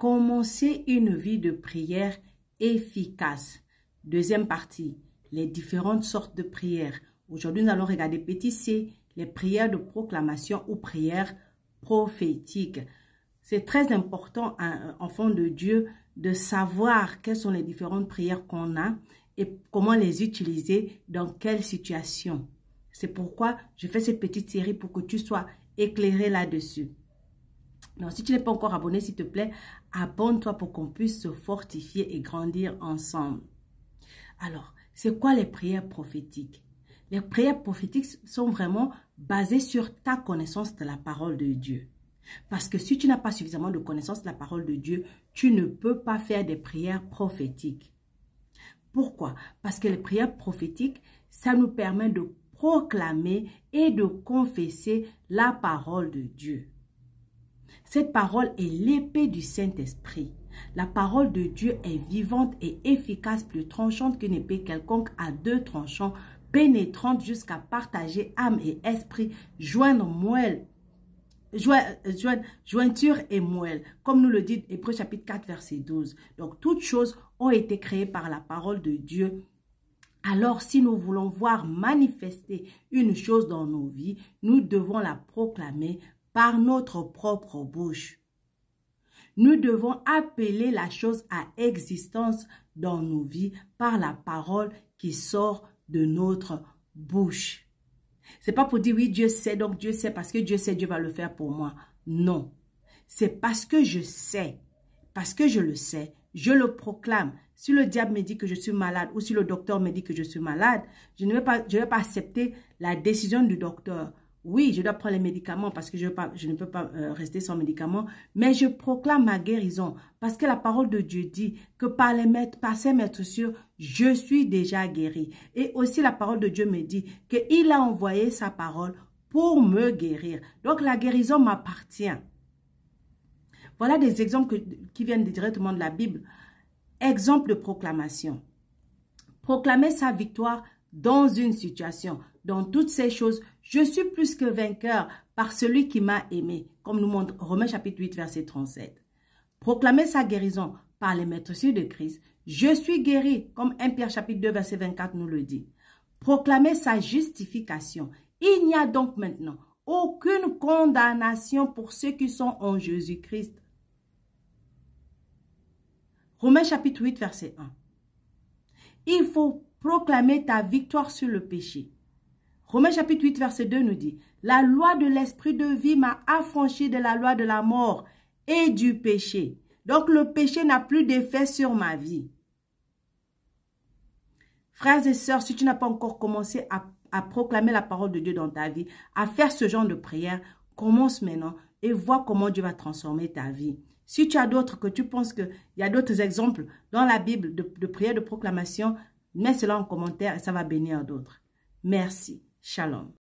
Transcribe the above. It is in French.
Commencer une vie de prière efficace. Deuxième partie, les différentes sortes de prières. Aujourd'hui, nous allons regarder petit c, les prières de proclamation ou prières prophétiques. C'est très important, hein, enfant de Dieu, de savoir quelles sont les différentes prières qu'on a et comment les utiliser dans quelle situation. C'est pourquoi je fais cette petite série pour que tu sois éclairé là-dessus. Non, si tu n'es pas encore abonné, s'il te plaît, abonne-toi pour qu'on puisse se fortifier et grandir ensemble. Alors, c'est quoi les prières prophétiques Les prières prophétiques sont vraiment basées sur ta connaissance de la parole de Dieu. Parce que si tu n'as pas suffisamment de connaissance de la parole de Dieu, tu ne peux pas faire des prières prophétiques. Pourquoi Parce que les prières prophétiques, ça nous permet de proclamer et de confesser la parole de Dieu. Cette parole est l'épée du Saint-Esprit. La parole de Dieu est vivante et efficace, plus tranchante qu'une épée quelconque à deux tranchants, pénétrante jusqu'à partager âme et esprit, joindre moelle, euh, jointure et moelle, comme nous le dit Hébreu chapitre 4, verset 12. Donc, toutes choses ont été créées par la parole de Dieu. Alors, si nous voulons voir manifester une chose dans nos vies, nous devons la proclamer, par notre propre bouche. Nous devons appeler la chose à existence dans nos vies par la parole qui sort de notre bouche. C'est pas pour dire oui, Dieu sait, donc Dieu sait parce que Dieu sait, Dieu va le faire pour moi. Non. C'est parce que je sais, parce que je le sais, je le proclame. Si le diable me dit que je suis malade ou si le docteur me dit que je suis malade, je ne vais pas, je vais pas accepter la décision du docteur. Oui, je dois prendre les médicaments parce que je, ne peux pas euh, rester sans médicaments, mais je proclame ma guérison parce que la parole de Dieu dit que par, les maîtres, par ses maîtres sûrs, je suis déjà guéri. Et aussi la parole de Dieu me dit qu'il a envoyé sa parole pour me guérir. Donc la guérison m'appartient. Voilà des exemples qui viennent directement de la Bible. Exemple de proclamation. Proclamer sa victoire dans une situation. Dans toutes ces choses, je suis plus que vainqueur par celui qui m'a aimé, comme nous montre Romains chapitre 8, verset 37. Proclamer sa guérison par les maîtres maîtresses de Christ, je suis guéri, comme 1 Pierre chapitre 2, verset 24 nous le dit. Proclamer sa justification. Il n'y a donc maintenant aucune condamnation pour ceux qui sont en Jésus-Christ. Romains chapitre 8, verset 1. Il faut proclamer ta victoire sur le péché. Romains chapitre 8, verset 2 nous dit, La loi de l'esprit de vie m'a affranchi de la loi de la mort et du péché. Donc le péché n'a plus d'effet sur ma vie. Frères et sœurs, si tu n'as pas encore commencé à, proclamer la parole de Dieu dans ta vie, à faire ce genre de prière, commence maintenant et vois comment Dieu va transformer ta vie. Si tu as d'autres que tu penses qu'il y a d'autres exemples dans la Bible de, prière, de proclamation, Mets cela en commentaire et ça va bénir d'autres. Merci. Shalom.